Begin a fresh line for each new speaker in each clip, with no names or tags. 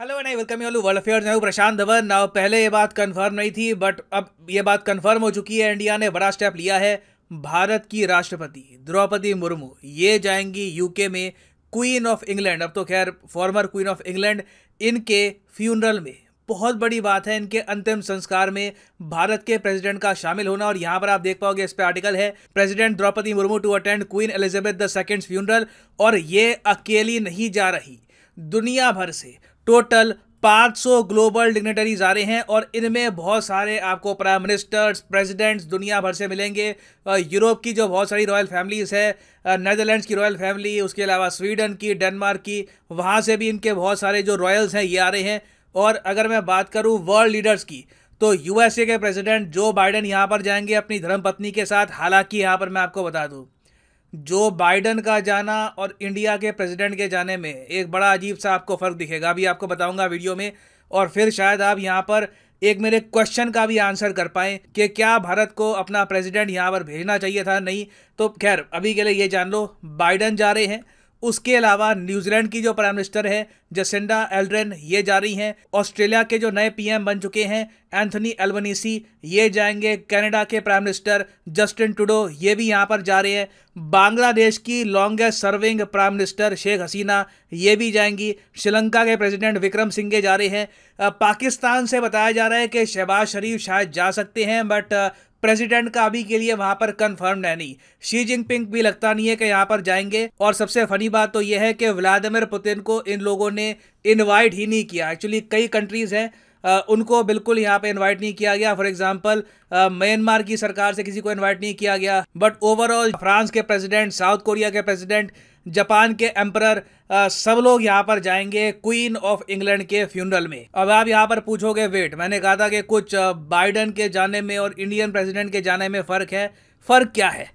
hello and I welcome you world affair मैं प्रशांत धवन ना पहले ये बात कन्फर्म नहीं थी बट अब ये बात कन्फर्म हो चुकी है इंडिया ने बड़ा स्टेप लिया है भारत की राष्ट्रपति द्रौपदी मुर्मू ये जाएंगी यूके में क्वीन ऑफ इंग्लैंड अब तो खैर फॉर्मर क्वीन ऑफ इंग्लैंड इनके फ्यूनरल में बहुत बड़ी बात है इनके अंतिम संस्कार में भारत के प्रेसिडेंट का शामिल होना और यहाँ पर आप देख पाओगे इस पर आर्टिकल है president Droupadi Murmu to attend queen Elizabeth the second funeral और ये अकेली नहीं जा रही दुनिया भर से टोटल 500 ग्लोबल डिग्नेटरीज आ रहे हैं और इनमें बहुत सारे आपको प्राइम मिनिस्टर्स प्रेसिडेंट्स दुनिया भर से मिलेंगे यूरोप की जो बहुत सारी रॉयल फैमिलीज़ है नेदरलैंड्स की रॉयल फैमिली उसके अलावा स्वीडन की डेनमार्क की वहाँ से भी इनके बहुत सारे जो रॉयल्स हैं ये आ रहे हैं और अगर मैं बात करूँ वर्ल्ड लीडर्स की तो यूएसए के प्रेसिडेंट जो बाइडन यहाँ पर जाएंगे अपनी धर्मपत्नी के साथ हालांकि यहाँ पर मैं आपको बता दूँ जो बाइडन का जाना और इंडिया के प्रेसिडेंट के जाने में एक बड़ा अजीब सा आपको फ़र्क दिखेगा अभी आपको बताऊंगा वीडियो में और फिर शायद आप यहाँ पर एक मेरे क्वेश्चन का भी आंसर कर पाएँ कि क्या भारत को अपना प्रेसिडेंट यहाँ पर भेजना चाहिए था नहीं तो खैर अभी के लिए ये जान लो बाइडन जा रहे हैं उसके अलावा न्यूजीलैंड की जो प्राइम मिनिस्टर है जसेंडा एल्ड्रेन ये जा रही हैं ऑस्ट्रेलिया के जो नए पीएम बन चुके हैं एंथनी एल्बनीसी ये जाएंगे कनाडा के प्राइम मिनिस्टर जस्टिन टुडो ये भी यहाँ पर जा रहे हैं बांग्लादेश की longest serving prime minister Sheikh Hasina ये भी जाएंगी श्रीलंका के प्रेसिडेंट विक्रम सिंघे जा रहे हैं पाकिस्तान से बताया जा रहा है कि शहबाज शरीफ शायद जा सकते हैं बट प्रेसिडेंट का अभी के लिए वहां पर कंफर्म है नहीं शी जिनपिंग भी लगता नहीं है कि यहाँ पर जाएंगे और सबसे फनी बात तो यह है कि व्लादिमिर पुतिन को इन लोगों ने इन्वाइट ही नहीं किया एक्चुअली कई कंट्रीज हैं उनको बिल्कुल यहाँ पे इनवाइट नहीं किया गया फॉर एग्जांपल म्यांमार की सरकार से किसी को इनवाइट नहीं किया गया बट ओवरऑल फ्रांस के प्रेसिडेंट साउथ कोरिया के प्रेसिडेंट जापान के एम्पर सब लोग यहाँ पर जाएंगे क्वीन ऑफ इंग्लैंड के फ्यूनरल में अब आप यहाँ पर पूछोगे वेट मैंने कहा था कि कुछ बाइडन के जाने में और इंडियन प्रेसिडेंट के जाने में फ़र्क है फ़र्क क्या है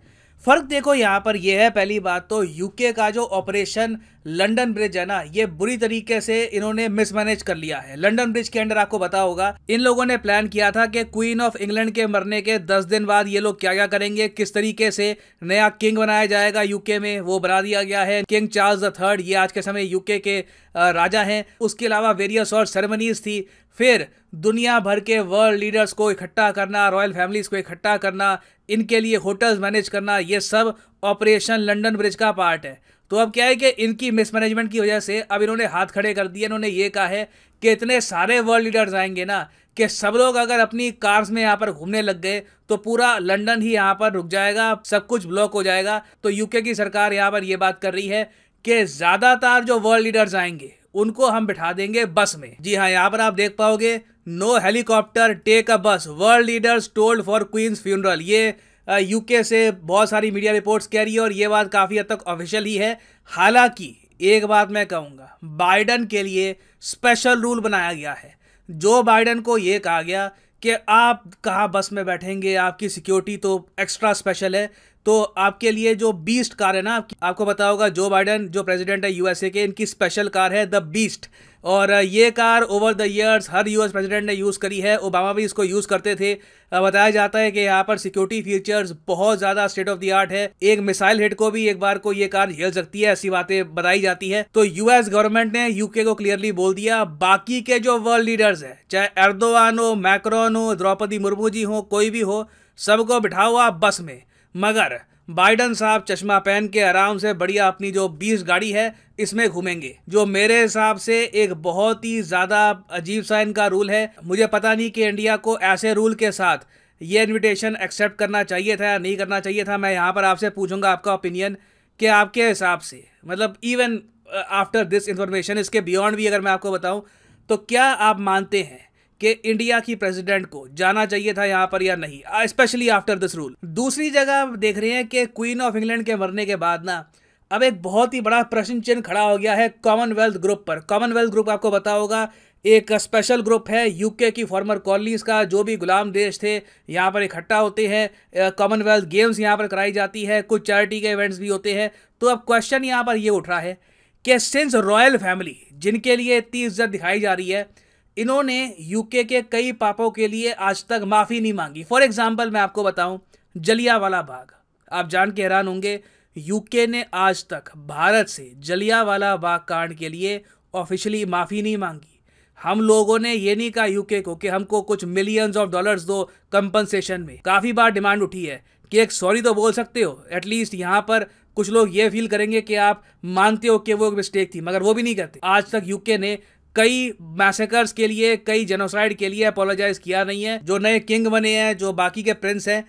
फ़र्क देखो यहाँ पर यह है पहली बात तो यूके का जो ऑपरेशन लंडन ब्रिज है ना ये बुरी तरीके से इन्होंने मिसमैनेज कर लिया है लंडन ब्रिज के अंडर आपको बता होगा इन लोगों ने प्लान किया था कि क्वीन ऑफ इंग्लैंड के मरने के दस दिन बाद ये लोग क्या क्या करेंगे किस तरीके से नया किंग बनाया जाएगा यूके में वो बना दिया गया है किंग चार्ल्स द थर्ड ये आज के समय यूके के राजा हैं उसके अलावा वेरियस और सेरेमनीज थी फिर दुनिया भर के वर्ल्ड लीडर्स को इकट्ठा करना रॉयल फैमिलीज को इकट्ठा करना इनके लिए होटल्स मैनेज करना ये सब ऑपरेशन लंडन ब्रिज का पार्ट है तो अब क्या है कि इनकी मिसमैनेजमेंट की वजह से अब इन्होंने हाथ खड़े कर दिए इन्होंने ये कहा है कि इतने सारे वर्ल्ड लीडर्स आएंगे ना कि सब लोग अगर अपनी कार्स में यहाँ पर घूमने लग गए तो पूरा लंदन ही यहाँ पर रुक जाएगा सब कुछ ब्लॉक हो जाएगा तो यूके की सरकार यहाँ पर ये बात कर रही है कि ज़्यादातर जो वर्ल्ड लीडर्स आएंगे उनको हम बिठा देंगे बस में जी हाँ यहाँ पर आप देख पाओगे no helicopter take a bus world leaders told for queen's funeral ये यूके से बहुत सारी मीडिया रिपोर्ट्स कह रही है और ये बात काफ़ी हद तक ऑफिशियल ही है हालांकि एक बात मैं कहूँगा बाइडन के लिए स्पेशल रूल बनाया गया है जो बाइडन को ये कहा गया कि आप कहाँ बस में बैठेंगे आपकी सिक्योरिटी तो एक्स्ट्रा स्पेशल है तो आपके लिए जो बीस्ट कार है ना आपको पता होगा जो बाइडन जो प्रेसिडेंट है यूएसए के इनकी स्पेशल कार है द बीस्ट और ये कार ओवर द ईयर्स हर यूएस प्रेसिडेंट ने यूज़ करी है ओबामा भी इसको यूज़ करते थे बताया जाता है कि यहाँ पर सिक्योरिटी फीचर्स बहुत ज़्यादा स्टेट ऑफ द आर्ट है एक मिसाइल हेड को भी एक बार को ये कार झेल सकती है ऐसी बातें बताई जाती है तो यूएस गवर्नमेंट ने यूके को क्लियरली बोल दिया बाकी के जो वर्ल्ड लीडर्स हैं चाहे एर्दोवान हो मैक्रोन हो द्रौपदी मुर्मू जी हो कोई भी हो सबको बिठाओ आप बस में मगर बाइडन साहब चश्मा पहन के आराम से बढ़िया अपनी जो बीस गाड़ी है इसमें घूमेंगे जो मेरे हिसाब से एक बहुत ही ज़्यादा अजीब सा इनका रूल है मुझे पता नहीं कि इंडिया को ऐसे रूल के साथ ये इनविटेशन एक्सेप्ट करना चाहिए था या नहीं करना चाहिए था मैं यहाँ पर आपसे पूछूंगा आपका ओपिनियन कि आपके हिसाब से मतलब इवन आफ्टर दिस इंफॉर्मेशन इसके बियॉन्ड भी अगर मैं आपको बताऊँ तो क्या आप मानते हैं कि इंडिया की प्रेसिडेंट को जाना चाहिए था यहाँ पर या नहीं स्पेशली आफ्टर दिस रूल दूसरी जगह आप देख रहे हैं कि क्वीन ऑफ इंग्लैंड के मरने के बाद ना अब एक बहुत ही बड़ा प्रश्न चिन्ह खड़ा हो गया है कॉमनवेल्थ ग्रुप पर कॉमनवेल्थ ग्रुप आपको बता होगा एक स्पेशल ग्रुप है यूके की फॉर्मर कॉलोनीज का जो भी गुलाम देश थे यहाँ पर इकट्ठा होते हैं कॉमनवेल्थ गेम्स यहाँ पर कराई जाती है कुछ चैरिटी के इवेंट्स भी होते हैं तो अब क्वेश्चन यहाँ पर ये यह उठ रहा है कि सिंस रॉयल फैमिली जिनके लिए इतनी इज्जत दिखाई जा रही है इन्होंने यूके के कई पापों के लिए आज तक माफ़ी नहीं मांगी फॉर एग्ज़ाम्पल मैं आपको बताऊं जलियावाला बाग आप जान के हैरान होंगे यूके ने आज तक भारत से जलियावाला बाग कांड के लिए ऑफिशियली माफ़ी नहीं मांगी हम लोगों ने ये नहीं कहा यूके को कि हमको कुछ मिलियंस ऑफ डॉलर्स दो कंपनसेशन में काफ़ी बार डिमांड उठी है कि एक सॉरी तो बोल सकते हो एटलीस्ट यहाँ पर कुछ लोग ये फील करेंगे कि आप मानते हो कि वो एक मिस्टेक थी मगर वो भी नहीं करते आज तक यूके ने कई मैसेकर्स के लिए कई जेनोसाइड के लिए अपोलोजाइज किया नहीं है जो नए किंग बने हैं जो बाकी के प्रिंस हैं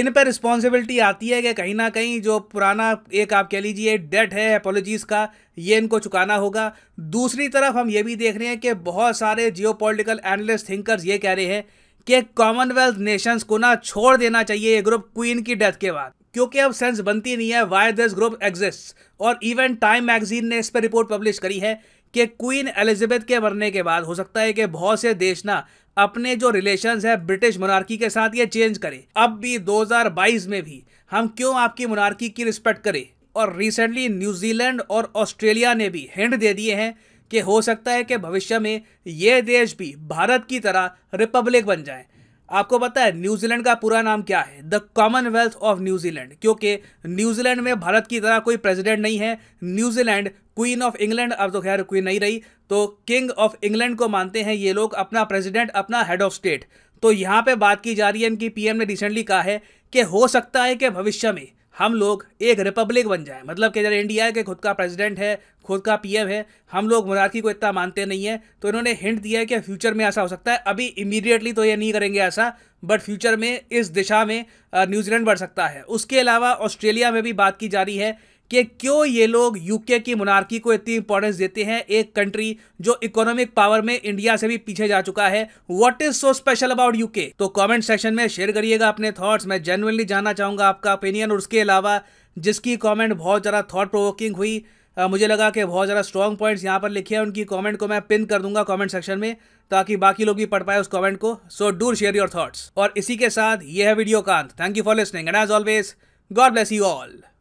इन पर रिस्पॉन्सिबिलिटी आती है कि कहीं ना कहीं जो पुराना एक आप कह लीजिए डेट है अपोलोजीज़ का ये इनको चुकाना होगा दूसरी तरफ हम ये भी देख रहे हैं कि बहुत सारे जियो पोलिटिकल एनालिस्ट थिंकर्स ये कह रहे हैं कि कॉमनवेल्थ नेशंस को ना छोड़ देना चाहिए ये ग्रुप क्वीन की डेथ के बाद क्योंकि अब सेंस बनती नहीं है वाई दिस ग्रुप एग्जिस्ट और इवन टाइम मैगजीन ने इस पर रिपोर्ट पब्लिश करी है कि क्वीन एलिजाबेथ के मरने के बाद हो सकता है कि बहुत से देश ना अपने जो रिलेशन है ब्रिटिश मोनार्की के साथ ये चेंज करें अब भी 2022 में भी हम क्यों आपकी मोनार्की की रिस्पेक्ट करें और रिसेंटली न्यूजीलैंड और ऑस्ट्रेलिया ने भी हिंट दे दिए हैं कि हो सकता है कि भविष्य में ये देश भी भारत की तरह रिपब्लिक बन जाएं आपको पता है न्यूजीलैंड का पूरा नाम क्या है द कॉमनवेल्थ ऑफ न्यूजीलैंड क्योंकि न्यूजीलैंड में भारत की तरह कोई प्रेसिडेंट नहीं है न्यूजीलैंड क्वीन ऑफ इंग्लैंड अब तो खैर क्वीन नहीं रही तो किंग ऑफ इंग्लैंड को मानते हैं ये लोग अपना प्रेसिडेंट अपना हेड ऑफ स्टेट तो यहाँ पे बात की जा रही है इनकी पीएम ने रिसेंटली कहा है कि हो सकता है कि भविष्य में हम लोग एक रिपब्लिक बन जाए मतलब कि जब इंडिया के खुद का प्रेसिडेंट है खुद का पीएम है हम लोग मोरारकी को इतना मानते नहीं है तो इन्होंने हिंट दिया है कि फ्यूचर में ऐसा हो सकता है अभी इमीडिएटली तो ये नहीं करेंगे ऐसा बट फ्यूचर में इस दिशा में न्यूजीलैंड बढ़ सकता है उसके अलावा ऑस्ट्रेलिया में भी बात की जा रही है कि क्यों ये लोग यूके की मोनार्की को इतनी इंपॉर्टेंस देते हैं एक कंट्री जो इकोनॉमिक पावर में इंडिया से भी पीछे जा चुका है what is so special about UK तो कमेंट सेक्शन में शेयर करिएगा अपने थॉट्स मैं जेनुअनली जानना चाहूंगा आपका ओपिनियन और उसके अलावा जिसकी कॉमेंट बहुत ज़्यादा थॉट प्रोवोकिंग हुई आ, मुझे लगा कि बहुत ज़्यादा स्ट्रॉन्ग पॉइंट्स यहाँ पर लिखे हैं उनकी कमेंट को मैं पिन कर दूंगा कमेंट सेक्शन में ताकि बाकी लोग भी पढ़ पाए उस कमेंट को so do share your thoughts और इसी के साथ ये है वीडियो कांत thank you for listening and as always God bless you all